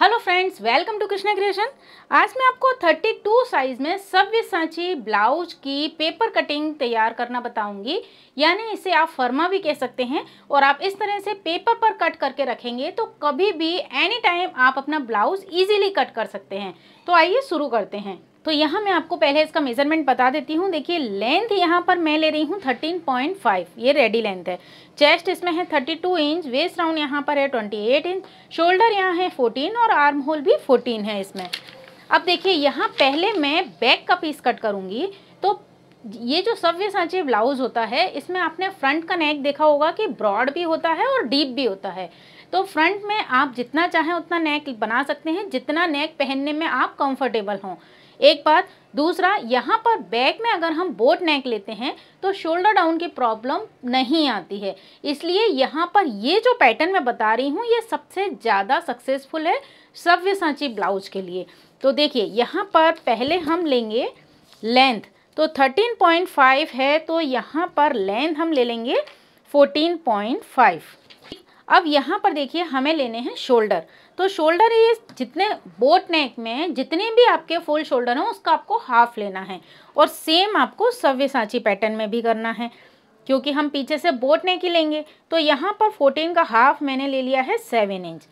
hello friends welcome to Krishna creation आज मैं आपको 32 साइज में सव्य सांची ब्लाउज की पेपर कटिंग तैयार करना बताऊंगी यानी इसे आप फर्मा भी कह सकते हैं और आप इस तरह से पेपर पर कट करके रखेंगे तो कभी भी एनी टाइम आप अपना ब्लाउज इजीली कट कर सकते हैं तो आइए शुरू करते हैं तो यहाँ मैं आपको पहले इसका मेजरमेंट बता देती हूँ देखिए लेंथ यहाँ पर मैं ले रही हूँ थर्टीन पॉइंट फाइव ये रेडी लेंथ है चेस्ट इसमें है thirty two inch waist round यहाँ पर है ट्वेंटी एट इंच शोल्डर यहाँ है फोर्टीन और आर्म होल भी फोर्टीन है इसमें अब देखिए यहाँ पहले मैं बैक का पीस कट करूँगी तो ये जो सव्य सांचे ब्लाउज़ होता है इसमें आपने फ्रंट का नेक देखा होगा कि ब्रॉड भी होता है और डीप भी होता है तो फ्रंट में आप जितना चाहें उतना नेक बना सकते हैं जितना नेक पहनने में आप कंफर्टेबल हों एक बात दूसरा यहाँ पर बैक में अगर हम बोट नेक लेते हैं तो शोल्डर डाउन की प्रॉब्लम नहीं आती है इसलिए यहाँ पर ये जो पैटर्न मैं बता रही हूँ ये सबसे ज़्यादा सक्सेसफुल है सव्य सांची ब्लाउज के लिए तो देखिए यहाँ पर पहले हम लेंगे लेंथ तो 13.5 है तो यहाँ पर लेंथ हम ले लेंगे 14.5 अब यहाँ पर देखिए हमें लेने हैं शोल्डर तो शोल्डर ये जितने बोट नेक में जितने भी आपके फुल शोल्डर हैं उसका आपको हाफ लेना है और सेम आपको सव्य सांची पैटर्न में भी करना है क्योंकि हम पीछे से बोट नेक ही लेंगे तो यहाँ पर फोर्टीन का हाफ मैंने ले लिया है सेवन इंच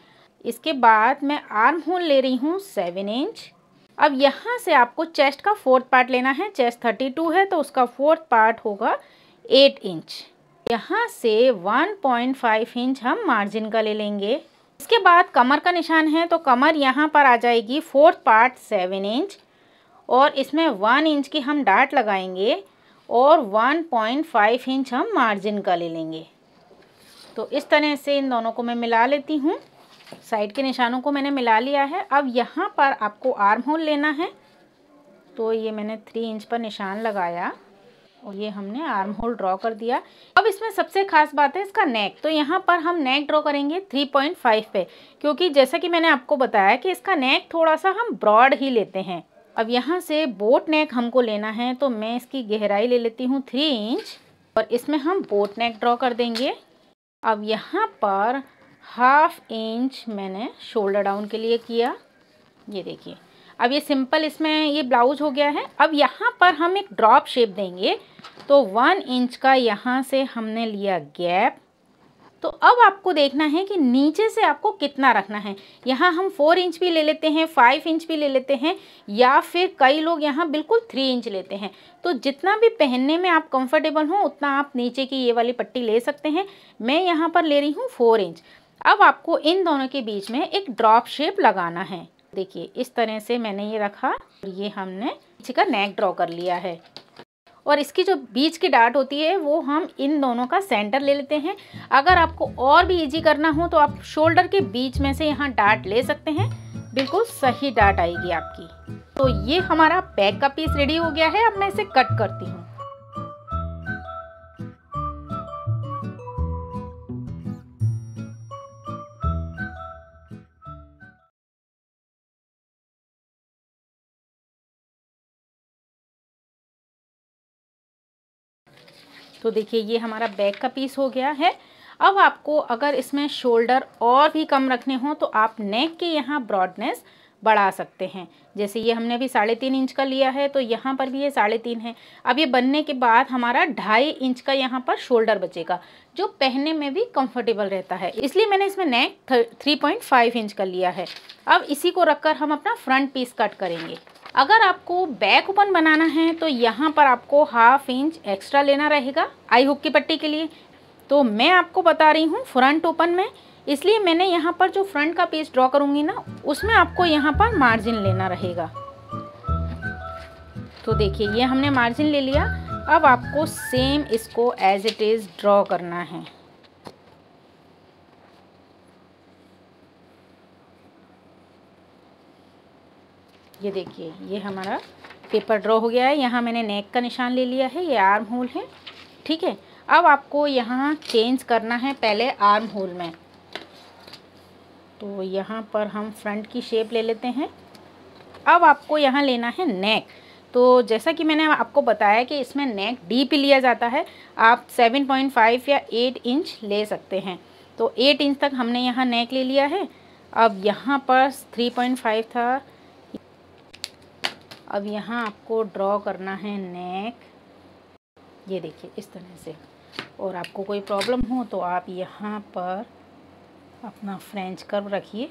इसके बाद मैं आर्म होल ले रही हूँ सेवन इंच अब यहाँ से आपको चेस्ट का फोर्थ पार्ट लेना है चेस्ट थर्टी टू है तो उसका फोर्थ पार्ट होगा एट इंच यहाँ से वन पॉइंट फाइव इंच हम मार्जिन का ले लेंगे इसके बाद कमर का निशान है तो कमर यहाँ पर आ जाएगी फोर्थ पार्ट सेवन इंच और इसमें वन इंच की हम डाट लगाएंगे और वन पॉइंट फाइव इंच हम मार्जिन का ले लेंगे तो इस तरह से इन दोनों को मैं मिला लेती हूँ साइड के निशानों को मैंने मिला लिया है अब यहाँ पर आपको आर्म होल लेना है तो ये मैंने थ्री इंच पर निशान लगाया और ये हमने आर्म होल ड्रॉ कर दिया अब इसमें सबसे खास बात है इसका नेक तो यहाँ पर हम नेक ड्रॉ करेंगे 3.5 पे क्योंकि जैसा कि मैंने आपको बताया कि इसका नेक थोड़ा सा हम ब्रॉड ही लेते हैं अब यहाँ से बोट नेक हमको लेना है तो मैं इसकी गहराई ले लेती हूँ थ्री इंच और इसमें हम बोट नेक ड्रॉ कर देंगे अब यहाँ पर हाफ इंच मैंने शोल्डर डाउन के लिए किया ये देखिए अब ये सिंपल इसमें ये ब्लाउज हो गया है अब यहाँ पर हम एक ड्रॉप शेप देंगे तो वन इंच का यहाँ से हमने लिया गैप तो अब आपको देखना है कि नीचे से आपको कितना रखना है यहाँ हम फोर इंच भी ले लेते हैं फाइव इंच भी ले लेते हैं या फिर कई लोग यहाँ बिल्कुल थ्री इंच लेते हैं तो जितना भी पहनने में आप कंफर्टेबल हो उतना आप नीचे की ये वाली पट्टी ले सकते हैं मैं यहाँ पर ले रही हूँ फोर इंच अब आपको इन दोनों के बीच में एक ड्रॉप शेप लगाना है देखिए इस तरह से मैंने ये रखा ये हमने पीछे का नेक ड्रॉ कर लिया है और इसकी जो बीच की डाट होती है वो हम इन दोनों का सेंटर ले लेते हैं अगर आपको और भी इजी करना हो तो आप शोल्डर के बीच में से यहाँ डाट ले सकते हैं बिल्कुल सही डाट आएगी आपकी तो ये हमारा बैक का पीस रेडी हो गया है अब मैं इसे कट करती हूँ तो देखिए ये हमारा बैक का पीस हो गया है अब आपको अगर इसमें शोल्डर और भी कम रखने हों तो आप नेक के यहाँ ब्रॉडनेस बढ़ा सकते हैं जैसे ये हमने अभी साढ़े तीन इंच का लिया है तो यहाँ पर भी ये साढ़े तीन है अब ये बनने के बाद हमारा ढाई इंच का यहाँ पर शोल्डर बचेगा जो पहनने में भी कंफर्टेबल रहता है इसलिए मैंने इसमें neck three point five inch का लिया है अब इसी को रखकर हम अपना फ्रंट पीस कट करेंगे अगर आपको बैक ओपन बनाना है तो यहाँ पर आपको हाफ इंच एक्स्ट्रा लेना रहेगा आई हुक की पट्टी के लिए तो मैं आपको बता रही हूँ फ्रंट ओपन में इसलिए मैंने यहाँ पर जो फ्रंट का पेज ड्रॉ करूँगी ना उसमें आपको यहाँ पर मार्जिन लेना रहेगा तो देखिए ये हमने मार्जिन ले लिया अब आपको सेम इसको एज इट इज़ ड्रॉ करना है ये देखिए ये हमारा पेपर ड्रॉ हो गया है यहाँ मैंने नेक का निशान ले लिया है ये आर्म होल है ठीक है अब आपको यहाँ चेंज करना है पहले आर्म होल में तो यहाँ पर हम फ्रंट की शेप ले लेते हैं अब आपको यहाँ लेना है नेक तो जैसा कि मैंने आपको बताया कि इसमें नेक डीप लिया जाता है आप 7.5 या 8 इंच ले सकते हैं तो 8 इंच तक हमने यहाँ नेक ले लिया है अब यहाँ पर 3.5 था अब यहाँ आपको ड्रॉ करना है नेक ये देखिए इस तरह से और आपको कोई प्रॉब्लम हो तो आप यहाँ पर अपना फ्रेंच कर्व रखिए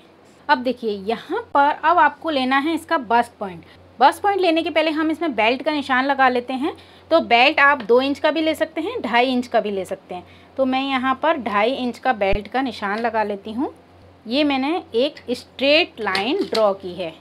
अब देखिए यहाँ पर अब आपको लेना है इसका बस पॉइंट बस पॉइंट लेने के पहले हम इसमें बेल्ट का निशान लगा लेते हैं तो बेल्ट आप दो इंच का भी ले सकते हैं ढाई इंच का भी ले सकते हैं तो मैं यहाँ पर ढाई इंच का बेल्ट का निशान लगा लेती हूँ ये मैंने एक स्ट्रेट लाइन ड्रॉ की है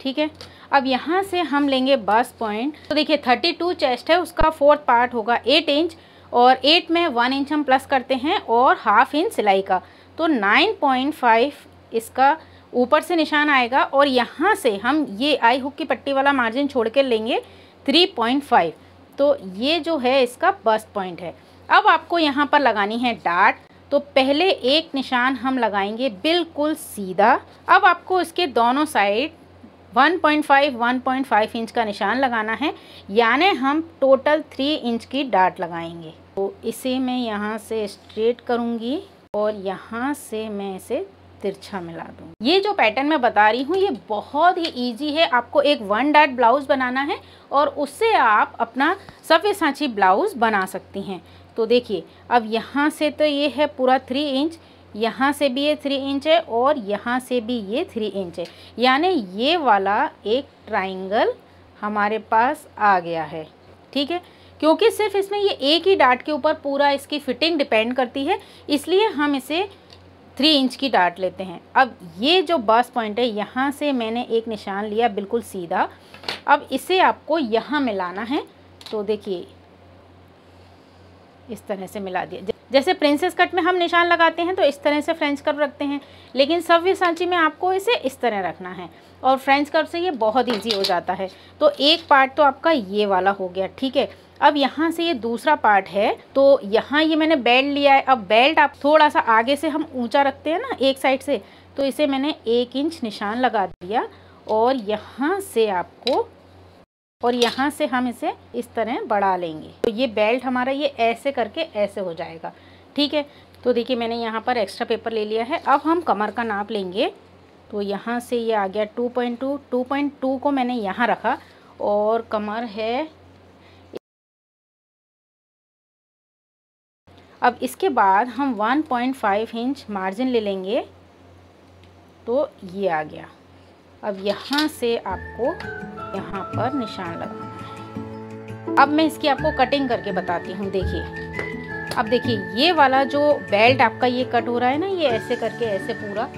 ठीक है अब यहाँ से हम लेंगे बस पॉइंट तो देखिए थर्टी टू चेस्ट है उसका फोर्थ पार्ट होगा एट इंच और एट में वन इंच हम प्लस करते हैं और हाफ इंच सिलाई का तो नाइन पॉइंट फाइव इसका ऊपर से निशान आएगा और यहाँ से हम ये आई हुक की पट्टी वाला मार्जिन छोड़ कर लेंगे थ्री पॉइंट फाइव तो ये जो है इसका बस पॉइंट है अब आपको यहाँ पर लगानी है डाट तो पहले एक निशान हम लगाएंगे बिल्कुल सीधा अब आपको इसके दोनों साइड 1.5 1.5 इंच का निशान लगाना है यानी हम टोटल थ्री इंच की डाट लगाएंगे तो इसे मैं यहाँ से स्ट्रेट करूँगी और यहाँ से मैं इसे तिरछा मिला दूँ ये जो पैटर्न मैं बता रही हूँ ये बहुत ही इजी है आपको एक वन डाट ब्लाउज़ बनाना है और उससे आप अपना सफ़ेद सांची ब्लाउज़ बना सकती हैं तो देखिए अब यहाँ से तो ये है पूरा थ्री इंच यहाँ से भी ये थ्री इंच है और यहाँ से भी ये थ्री इंच है यानी ये वाला एक ट्राइंगल हमारे पास आ गया है ठीक है क्योंकि सिर्फ इसमें ये एक ही डाट के ऊपर पूरा इसकी फिटिंग डिपेंड करती है इसलिए हम इसे थ्री इंच की डाट लेते हैं अब ये जो बस पॉइंट है यहाँ से मैंने एक निशान लिया बिल्कुल सीधा अब इसे आपको यहाँ मिलाना है तो देखिए इस तरह से मिला दिया जैसे प्रिंसेस कट में हम निशान लगाते हैं तो इस तरह से फ्रेंच कर्व रखते हैं लेकिन सव्य सांची में आपको इसे इस तरह रखना है और फ्रेंच कर्व से ये बहुत ईजी हो जाता है तो एक पार्ट तो आपका ये वाला हो गया ठीक है अब यहाँ से ये दूसरा पार्ट है तो यहाँ ये मैंने बेल्ट लिया है अब बेल्ट आप थोड़ा सा आगे से हम ऊँचा रखते हैं ना एक साइड से तो इसे मैंने एक इंच निशान लगा दिया और यहाँ से आपको और यहाँ से हम इसे इस तरह बढ़ा लेंगे तो ये बेल्ट हमारा ये ऐसे करके ऐसे हो जाएगा ठीक है तो देखिए मैंने यहाँ पर एक्स्ट्रा पेपर ले लिया है अब हम कमर का नाप लेंगे तो यहाँ से ये यह आ गया two point two two point two को मैंने यहाँ रखा और कमर है अब इसके बाद हम one point five inch margin ले लेंगे तो ये आ गया अब यहाँ से आपको यहाँ पर निशान लगाना है अब मैं इसकी आपको कटिंग करके बताती हूँ देखिए अब देखिए ये वाला जो बेल्ट आपका ये कट हो रहा है ना ये ऐसे करके ऐसे पूरा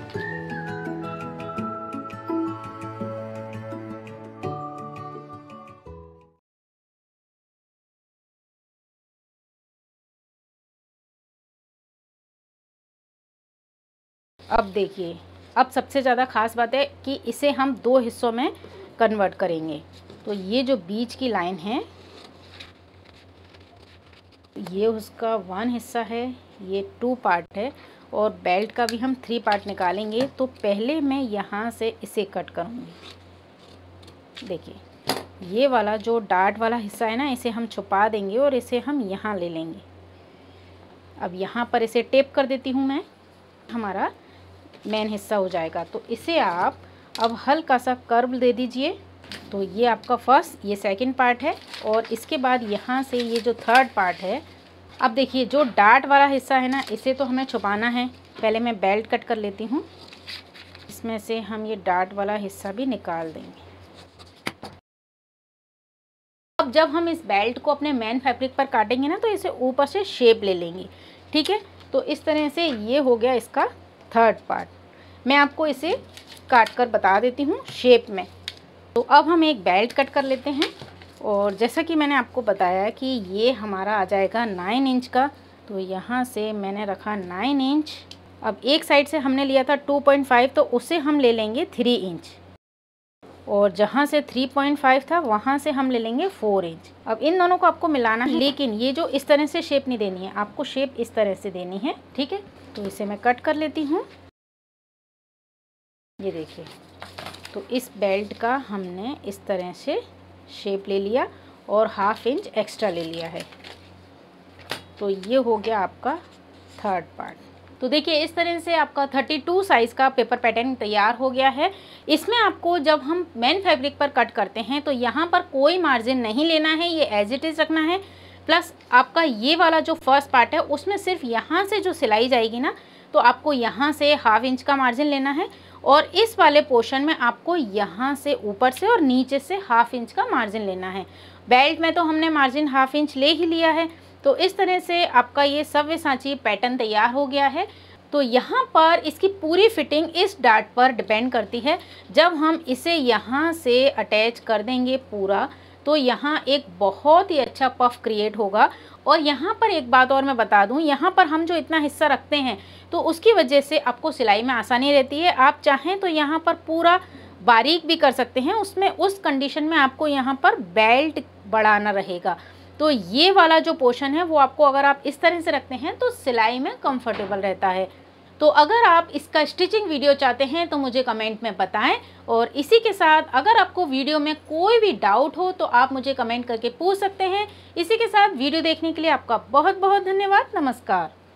अब देखिए अब सबसे ज़्यादा खास बात है कि इसे हम दो हिस्सों में कन्वर्ट करेंगे तो ये जो बीच की लाइन है ये उसका वन हिस्सा है ये टू पार्ट है और बेल्ट का भी हम थ्री पार्ट निकालेंगे तो पहले मैं यहाँ से इसे कट करूँगी देखिए ये वाला जो डार्ट वाला हिस्सा है ना इसे हम छुपा देंगे और इसे हम यहाँ ले लेंगे अब यहाँ पर इसे टेप कर देती हूँ मैं हमारा मेन हिस्सा हो जाएगा तो इसे आप अब हल्का सा कर्व दे दीजिए तो ये आपका फर्स्ट ये सेकंड पार्ट है और इसके बाद यहाँ से ये जो थर्ड पार्ट है अब देखिए जो डार्ट वाला हिस्सा है ना इसे तो हमें छुपाना है पहले मैं बेल्ट कट कर लेती हूँ इसमें से हम ये डार्ट वाला हिस्सा भी निकाल देंगे अब जब हम इस बेल्ट को अपने मेन फैब्रिक पर काटेंगे ना तो इसे ऊपर से शेप ले लेंगे ठीक है तो इस तरह से ये हो गया इसका थर्ड पार्ट मैं आपको इसे काट कर बता देती हूँ शेप में तो अब हम एक बेल्ट कट कर लेते हैं और जैसा कि मैंने आपको बताया कि ये हमारा आ जाएगा नाइन इंच का तो यहाँ से मैंने रखा नाइन इंच अब एक साइड से हमने लिया था टू पॉइंट फाइव तो उसे हम ले लेंगे थ्री इंच और जहाँ से थ्री पॉइंट फाइव था वहाँ से हम ले लेंगे फोर इंच अब इन दोनों को आपको मिलाना है लेकिन ये जो इस तरह से शेप नहीं देनी है आपको शेप इस तरह से देनी है ठीक है तो इसे मैं कट कर लेती हूँ ये देखिए तो इस बेल्ट का हमने इस तरह से शेप ले लिया और हाफ इंच एक्स्ट्रा ले लिया है तो ये हो गया आपका थर्ड पार्ट तो देखिए इस तरह से आपका 32 साइज़ का पेपर पैटर्न तैयार हो गया है इसमें आपको जब हम मेन फैब्रिक पर कट करते हैं तो यहाँ पर कोई मार्जिन नहीं लेना है ये एज इट इज़ रखना है प्लस आपका ये वाला जो फर्स्ट पार्ट है उसमें सिर्फ यहाँ से जो सिलाई जाएगी ना तो आपको यहाँ से हाफ इंच का मार्जिन लेना है और इस वाले पोर्शन में आपको यहाँ से ऊपर से और नीचे से हाफ इंच का मार्जिन लेना है बेल्ट में तो हमने मार्जिन हाफ इंच ले ही लिया है तो इस तरह से आपका ये सव्य सांची पैटर्न तैयार हो गया है तो यहाँ पर इसकी पूरी फिटिंग इस डार्ट पर डिपेंड करती है जब हम इसे यहाँ से अटैच कर देंगे पूरा तो यहाँ एक बहुत ही अच्छा पफ क्रिएट होगा और यहाँ पर एक बात और मैं बता दूँ यहाँ पर हम जो इतना हिस्सा रखते हैं तो उसकी वजह से आपको सिलाई में आसानी रहती है आप चाहें तो यहाँ पर पूरा बारीक भी कर सकते हैं उसमें उस कंडीशन में आपको यहाँ पर बेल्ट बढ़ाना रहेगा तो ये वाला जो पोर्शन है वो आपको अगर आप इस तरह से रखते हैं तो सिलाई में कंफर्टेबल रहता है तो अगर आप इसका स्टिचिंग वीडियो चाहते हैं तो मुझे कमेंट में बताएं और इसी के साथ अगर आपको वीडियो में कोई भी डाउट हो तो आप मुझे कमेंट करके पूछ सकते हैं इसी के साथ वीडियो देखने के लिए आपका बहुत बहुत धन्यवाद नमस्कार